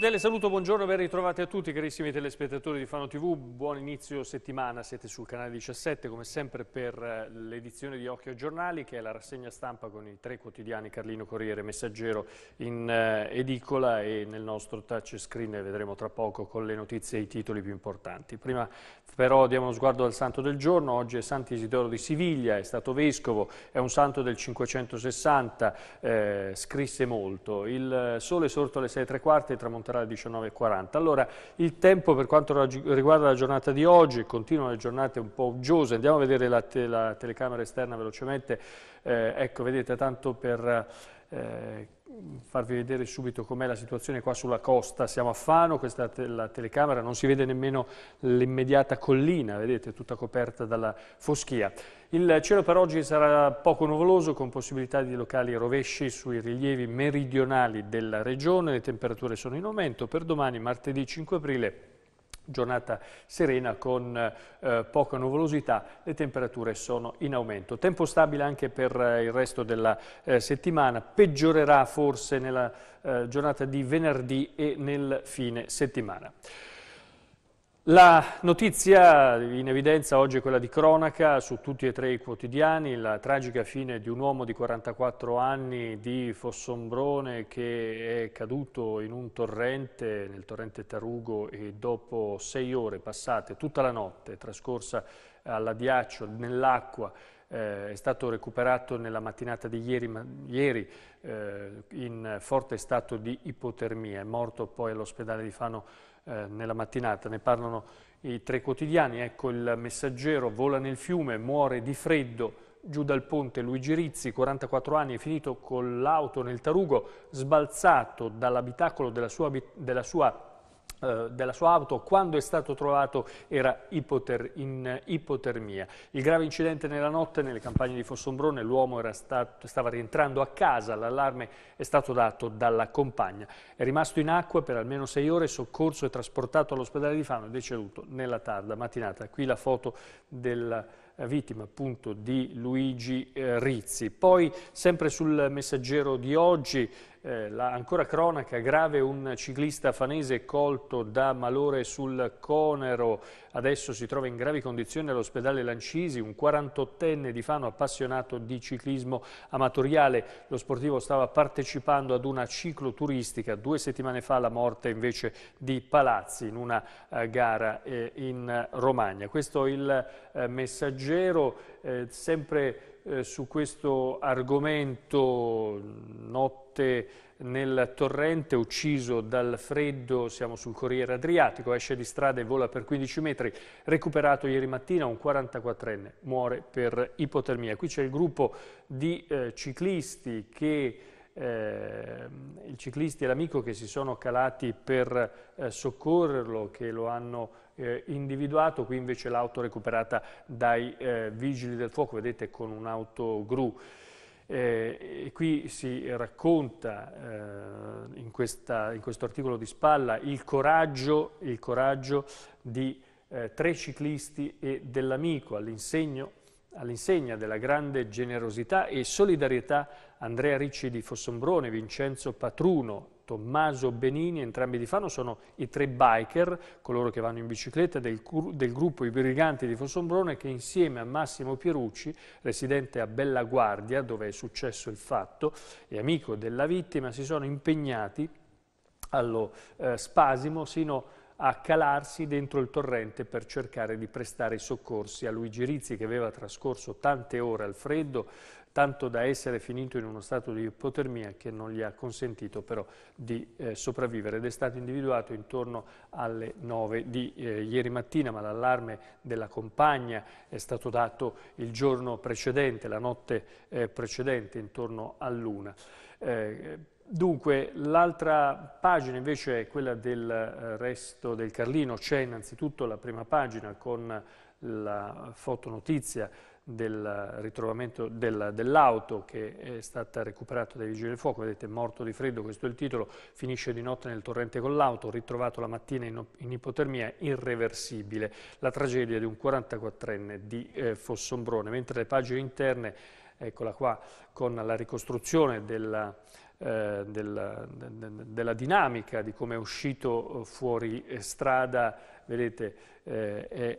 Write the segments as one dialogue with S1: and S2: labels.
S1: cordiale saluto, buongiorno, ben ritrovati a tutti carissimi telespettatori di Fano TV, buon inizio settimana, siete sul canale 17 come sempre per eh, l'edizione di Occhio Giornali che è la rassegna stampa con i tre quotidiani Carlino Corriere Messaggero in eh, edicola e nel nostro touch screen vedremo tra poco con le notizie e i titoli più importanti. Prima però diamo uno sguardo al santo del giorno, oggi è Sant'Isidoro di Siviglia, è stato vescovo, è un santo del 560, eh, scrisse molto, il eh, sole sorto alle 6 e tre quarti tramontato tra le 19 e 40. Allora, il tempo per quanto riguarda la giornata di oggi, continuano le giornate un po' uggiose, andiamo a vedere la, te la telecamera esterna velocemente, eh, ecco, vedete, tanto per... Eh, farvi vedere subito com'è la situazione qua sulla costa, siamo a Fano, questa è la telecamera, non si vede nemmeno l'immediata collina, vedete, tutta coperta dalla foschia. Il cielo per oggi sarà poco nuvoloso con possibilità di locali rovesci sui rilievi meridionali della regione, le temperature sono in aumento, per domani martedì 5 aprile giornata serena con eh, poca nuvolosità, le temperature sono in aumento. Tempo stabile anche per eh, il resto della eh, settimana, peggiorerà forse nella eh, giornata di venerdì e nel fine settimana. La notizia in evidenza oggi è quella di cronaca su tutti e tre i quotidiani, la tragica fine di un uomo di 44 anni di Fossombrone che è caduto in un torrente, nel torrente Tarugo e dopo sei ore passate, tutta la notte trascorsa all'adiaccio, nell'acqua, eh, è stato recuperato nella mattinata di ieri, ma, ieri eh, in forte stato di ipotermia, è morto poi all'ospedale di Fano eh, nella mattinata, ne parlano i tre quotidiani, ecco il messaggero vola nel fiume, muore di freddo, giù dal ponte Luigi Rizzi, 44 anni, è finito con l'auto nel Tarugo, sbalzato dall'abitacolo della sua, della sua eh, della sua auto quando è stato trovato era ipoter in ipotermia. Il grave incidente nella notte nelle campagne di Fossombrone, l'uomo stava rientrando a casa, l'allarme è stato dato dalla compagna. È rimasto in acqua per almeno sei ore, soccorso e trasportato all'ospedale di Fano, deceduto nella tarda mattinata. Qui la foto del vittima appunto di Luigi eh, Rizzi. Poi sempre sul messaggero di oggi eh, la, ancora cronaca grave, un ciclista fanese colto da malore sul Conero, adesso si trova in gravi condizioni all'ospedale Lancisi, un 48enne di Fano appassionato di ciclismo amatoriale. Lo sportivo stava partecipando ad una cicloturistica, due settimane fa la morte invece di Palazzi in una eh, gara eh, in Romagna. Questo è il eh, messaggero, eh, sempre eh, su questo argomento notte nel torrente, ucciso dal freddo, siamo sul Corriere Adriatico, esce di strada e vola per 15 metri, recuperato ieri mattina un 44enne, muore per ipotermia. Qui c'è il gruppo di eh, ciclisti che eh, ciclisti e l'amico che si sono calati per eh, soccorrerlo, che lo hanno eh, individuato, qui invece l'auto recuperata dai eh, vigili del fuoco, vedete con un'autogru. Eh, qui si racconta eh, in, questa, in, questo articolo di spalla il coraggio, il coraggio di eh, tre ciclisti e dell'amico all'insegno All'insegna della grande generosità e solidarietà Andrea Ricci di Fossombrone, Vincenzo Patruno, Tommaso Benini, entrambi di Fano, sono i tre biker, coloro che vanno in bicicletta, del, del, gruppo I Briganti di Fossombrone che insieme a Massimo Pierucci, residente a Bella Guardia, dove è successo il fatto, e amico della vittima, si sono impegnati allo eh, spasimo sino a a calarsi dentro il torrente per cercare di prestare i soccorsi a Luigi Rizzi che aveva trascorso tante ore al freddo, tanto da essere finito in uno stato di ipotermia che non gli ha consentito però di eh, sopravvivere ed è stato individuato intorno alle 9 di eh, ieri mattina, ma l'allarme della compagna è stato dato il giorno precedente, la notte eh, precedente, intorno all'una. Eh, Dunque, l'altra pagina invece è quella del eh, resto del Carlino, c'è innanzitutto la prima pagina con la fotonotizia del ritrovamento dell'auto che è stata recuperata dai Vigili del Fuoco, vedete morto di freddo, questo è il titolo, finisce di notte nel torrente con l'auto, ritrovato la mattina in, in, ipotermia irreversibile, la tragedia di un 44enne di eh, Fossombrone, mentre le pagine interne, eccola qua, con la ricostruzione della eh, della, della, dinamica, di come è uscito eh, fuori eh, strada, vedete eh, è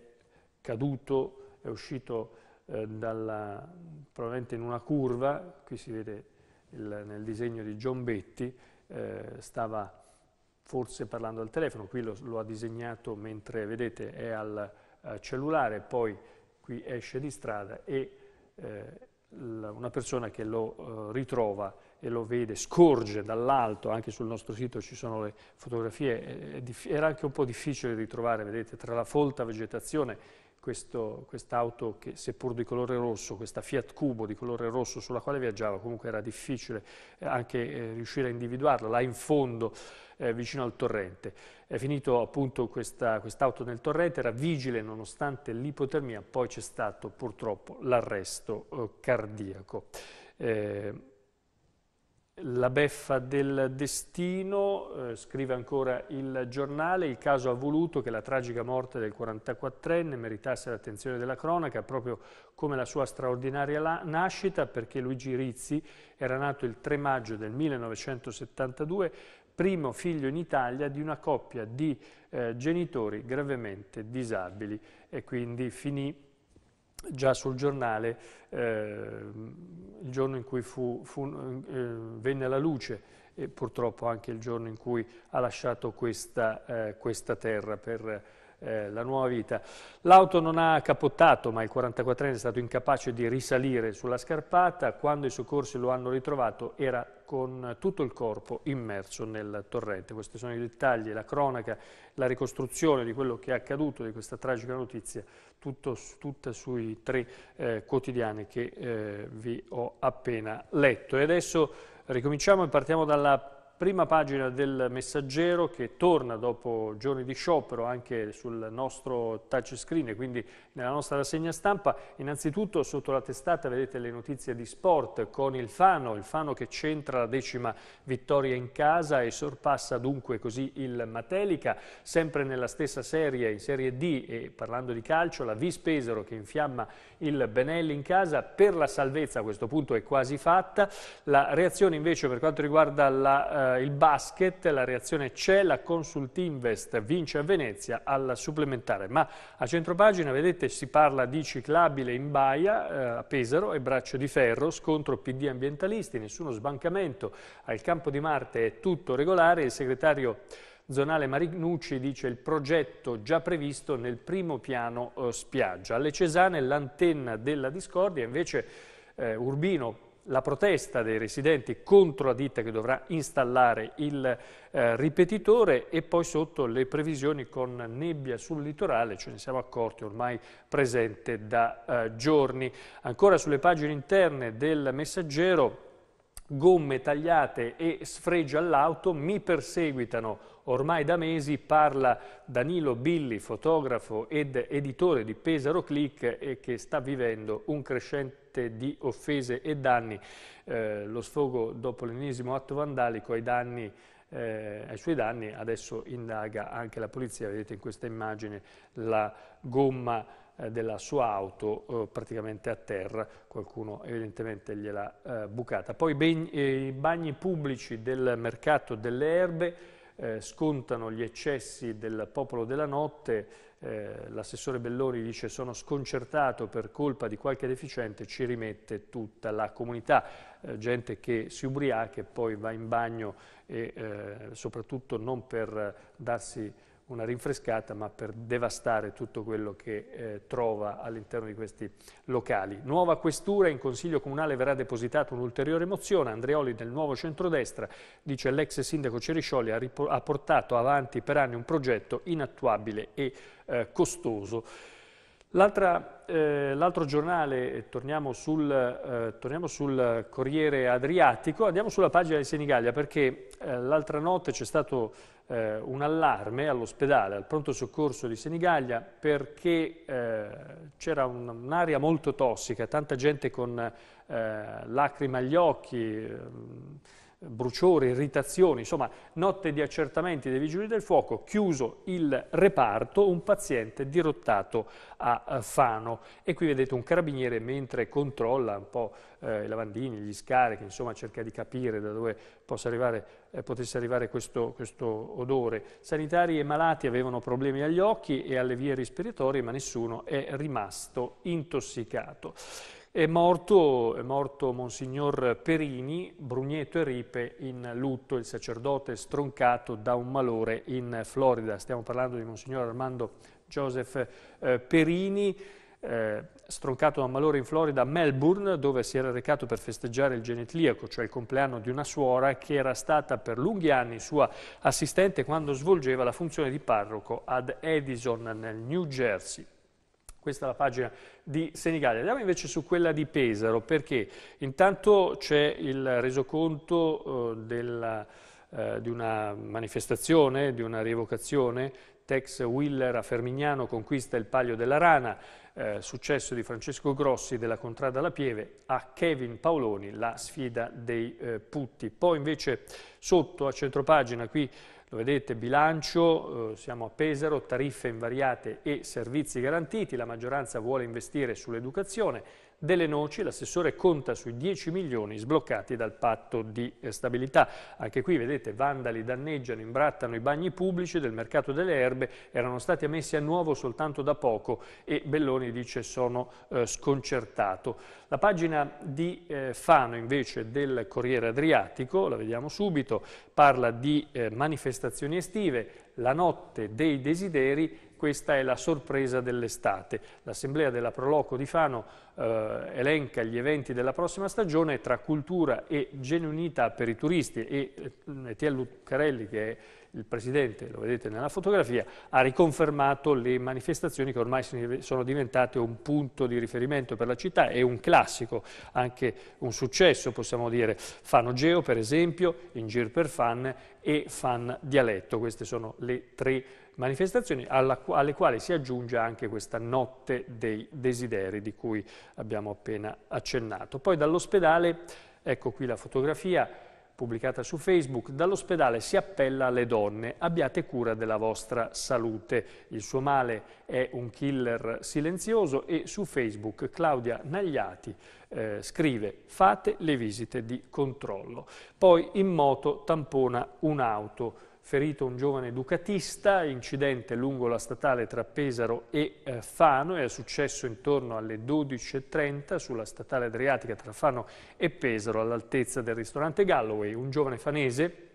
S1: caduto, è uscito eh, dalla, probabilmente in una curva, qui si vede il, nel disegno di John Betti, eh, stava forse parlando al telefono, qui lo, lo ha disegnato mentre vedete è al cellulare, poi qui esce di strada e la, una persona che lo ritrova e lo vede, scorge dall'alto, anche sul nostro sito ci sono le fotografie, era anche un po' difficile ritrovare, vedete, tra la folta vegetazione questa auto che seppur di colore rosso, questa Fiat Cubo di colore rosso sulla quale viaggiava, comunque era difficile eh, anche eh, riuscire a individuarla, là in fondo eh, vicino al torrente. È finito appunto quest'auto quest nel torrente, era vigile nonostante l'ipotermia, poi c'è stato purtroppo l'arresto eh, cardiaco. Eh, la beffa del destino, eh, scrive ancora il giornale, il caso ha voluto che la tragica morte del 44enne meritasse l'attenzione della cronaca, proprio come la sua straordinaria nascita, perché Luigi Rizzi era nato il 3 maggio del 1972, primo figlio in Italia di una coppia di eh, genitori gravemente disabili e quindi finì già sul giornale eh, il giorno in cui fu, fu, eh, venne alla luce e purtroppo anche il giorno in cui ha lasciato questa, eh, questa terra per eh, la nuova vita. L'auto non ha capottato, ma il 44enne è stato incapace di risalire sulla scarpata. Quando i soccorsi lo hanno ritrovato era con tutto il corpo immerso nel torrente. Questi sono i dettagli, la cronaca, la ricostruzione di quello che è accaduto, di questa tragica notizia, tutto, tutta sui tre eh, quotidiani che eh, vi ho appena letto. E adesso ricominciamo e partiamo dalla Prima pagina del messaggero che torna dopo giorni di sciopero anche sul nostro touchscreen e quindi nella nostra rassegna stampa. Innanzitutto sotto la testata vedete le notizie di sport con il Fano, il Fano che centra la decima vittoria in casa e sorpassa dunque così il Matelica. Sempre nella stessa serie, in Serie D e parlando di calcio, la Vis Pesaro che infiamma il Benelli in casa per la salvezza a questo punto è quasi fatta. La reazione invece per quanto riguarda la... Eh, il basket, la reazione c'è, la Consult Invest vince a Venezia al supplementare. Ma a centropagina, vedete, si parla di ciclabile in Baia, eh, a Pesaro e braccio di ferro, scontro PD ambientalisti, nessuno sbancamento, al campo di Marte è tutto regolare, il segretario zonale Marignucci dice il progetto già previsto nel primo piano eh, spiaggia. Alle Cesane l'antenna della discordia invece eh, Urbino la protesta dei residenti contro la ditta che dovrà installare il eh, ripetitore e poi sotto le previsioni con nebbia sul litorale, ce ne siamo accorti ormai presente da eh, giorni. Ancora sulle pagine interne del messaggero gomme tagliate e sfregio all'auto, mi perseguitano ormai da mesi, parla Danilo Billi, fotografo ed editore di Pesaro Click e che sta vivendo un crescente di offese e danni, eh, lo sfogo dopo l'ennesimo atto vandalico ai danni eh, ai suoi danni, adesso indaga anche la polizia, vedete in questa immagine la gomma eh, della sua auto eh, praticamente a terra, qualcuno evidentemente gliel'ha eh, bucata. Poi i bagni pubblici del mercato delle erbe scontano gli eccessi del popolo della notte, l'assessore Belloni dice sono sconcertato per colpa di qualche deficiente, ci rimette tutta la comunità, gente che si ubriaca e poi va in bagno e soprattutto non per darsi una rinfrescata, ma per devastare tutto quello che eh, trova all'interno di questi locali. Nuova questura, in Consiglio Comunale verrà depositata un'ulteriore mozione. Andreoli del nuovo centrodestra, dice l'ex sindaco Ceriscioli, ha, ha, portato avanti per anni un progetto inattuabile e eh, costoso. Eh, l'altro eh, giornale, torniamo sul, eh, torniamo sul, Corriere Adriatico, andiamo sulla pagina di Senigallia perché eh, l'altra notte c'è stato eh, un allarme all'ospedale, al pronto soccorso di Senigallia, perché eh, c'era un'aria un molto tossica, tanta gente con eh, lacrime agli occhi, ehm, bruciori, irritazioni, insomma notte di accertamenti dei Vigili del Fuoco, chiuso il reparto, un paziente dirottato a eh, Fano. E qui vedete un carabiniere mentre controlla un po' eh, i lavandini, gli scarichi, insomma cerca di capire da dove possa arrivare eh, potesse arrivare questo, questo odore. Sanitari e malati avevano problemi agli occhi e alle vie respiratorie, ma nessuno è rimasto intossicato. È morto, è morto, Monsignor Perini, Brugneto e Ripe in lutto, il sacerdote stroncato da un malore in Florida. Stiamo parlando di Monsignor Armando Joseph eh, Perini eh, stroncato da un malore in Florida a Melbourne, dove si era recato per festeggiare il genetliaco, cioè il compleanno di una suora che era stata per lunghi anni sua assistente quando svolgeva la funzione di parroco ad Edison nel New Jersey. Questa è la pagina di Senigallia. Andiamo invece su quella di Pesaro, perché intanto c'è il resoconto eh, della, eh, di una manifestazione, di una rievocazione. Tex Willer a Fermignano conquista il Palio della Rana eh, successo di Francesco Grossi della Contrada alla Pieve a Kevin Paoloni, la sfida dei eh, putti. Poi invece sotto a centropagina qui lo vedete, bilancio, eh, siamo a Pesaro, tariffe invariate e servizi garantiti, la maggioranza vuole investire sull'educazione, delle noci l'assessore conta sui 10 milioni sbloccati dal patto di eh, stabilità. Anche qui vedete vandali danneggiano, imbrattano i bagni pubblici del mercato delle erbe, erano stati ammessi a nuovo soltanto da poco e Belloni dice sono eh, sconcertato. La pagina di eh, Fano invece del Corriere Adriatico, la vediamo subito, parla di eh, manifestazioni stazioni estive, la notte dei desideri questa è la sorpresa dell'estate. L'Assemblea della Proloco di Fano eh, elenca gli eventi della prossima stagione tra cultura e genuinità per i turisti e Etienne eh, Lucarelli, che è il Presidente, lo vedete nella fotografia, ha riconfermato le manifestazioni che ormai sono diventate un punto di riferimento per la città e un classico, anche un successo possiamo dire. Fano Geo per esempio, In Gir per Fan e Fan Dialetto, queste sono le tre manifestazioni alla, alle quali si aggiunge anche questa notte dei desideri di cui abbiamo appena accennato. Poi dall'ospedale, ecco qui la fotografia pubblicata su Facebook, dall'ospedale si appella alle donne, abbiate cura della vostra salute, il suo male è un killer silenzioso e su Facebook Claudia Nagliati eh, scrive fate le visite di controllo. Poi in moto tampona un'auto, ferito un giovane ducatista, incidente lungo la statale tra Pesaro e eh, Fano, è successo intorno alle 12.30 sulla statale adriatica tra Fano e Pesaro all'altezza del ristorante Galloway. Un giovane fanese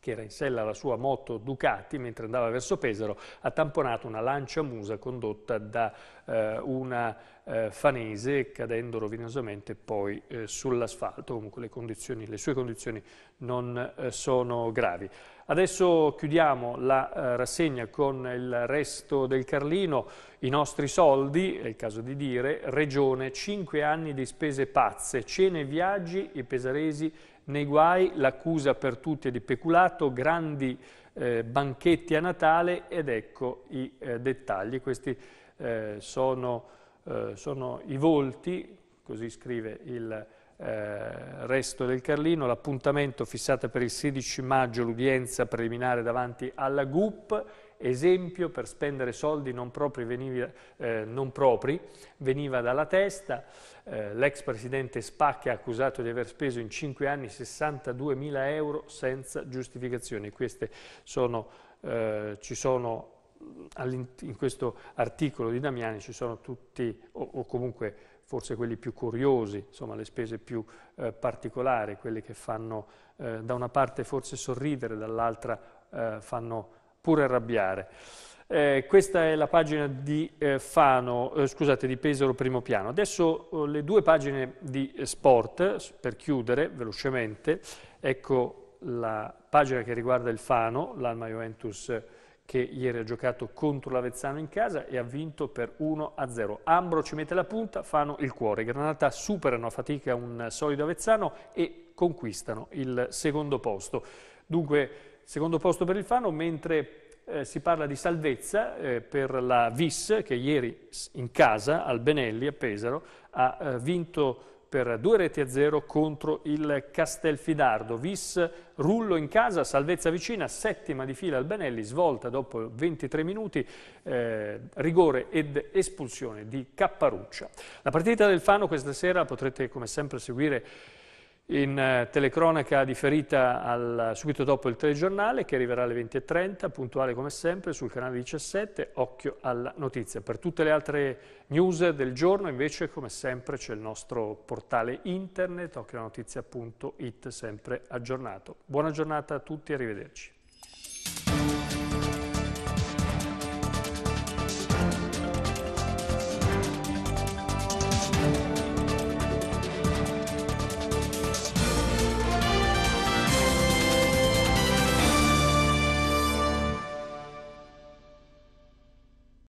S1: che era in sella alla sua moto Ducati mentre andava verso Pesaro, ha tamponato una lancia musa condotta da eh, una eh, fanese cadendo rovinosamente poi eh, sull'asfalto. Comunque le, le, sue condizioni non eh, sono gravi. Adesso chiudiamo la eh, rassegna con il resto del Carlino, i nostri soldi, è il caso di dire, regione, 5 anni di spese pazze, cene e viaggi, i pesaresi nei guai, l'accusa per tutti è di peculato, grandi eh, banchetti a Natale ed ecco i eh, dettagli. Questi eh, sono, eh, sono, i volti, così scrive il eh, resto del Carlino, l'appuntamento fissato per il 16 maggio, l'udienza preliminare davanti alla GUP, esempio per spendere soldi non propri veniva, eh, non propri, veniva dalla testa, eh, l'ex presidente Spacchi ha accusato di aver speso in 5 anni 62 mila euro senza giustificazioni, queste sono, eh, ci sono in questo articolo di Damiani ci sono tutti, o, o comunque forse quelli più curiosi, insomma le spese più eh, particolari, quelle che fanno eh, da una parte forse sorridere, dall'altra eh, fanno pure arrabbiare. Eh, questa è la pagina di, eh, Fano, eh, scusate, di Pesaro primo piano. Adesso le due pagine di sport, per chiudere velocemente, ecco la pagina che riguarda il Fano, l'Alma Juventus che ieri ha giocato contro l'Avezzano in casa e ha vinto per 1-0. Ambro ci mette la punta, fanno il cuore. Granata superano a fatica un solido Avezzano e conquistano il secondo posto. Dunque, secondo posto per il Fano, mentre eh, si parla di salvezza eh, per la Vis che ieri in casa al Benelli a Pesaro ha eh, vinto per 2 reti a 0 contro il Castelfidardo. Vis rullo in casa, salvezza vicina, settima di fila al Benelli, svolta dopo 23 minuti, eh, rigore ed espulsione di Capparuccia. La partita del Fano questa sera potrete come sempre seguire in eh, telecronaca differita al, subito dopo il telegiornale che arriverà alle 20.30, puntuale come sempre sul canale 17, occhio alla notizia. Per tutte le altre news del giorno invece come sempre c'è il nostro portale internet occhiolanotizia.it sempre aggiornato. Buona giornata a tutti e arrivederci.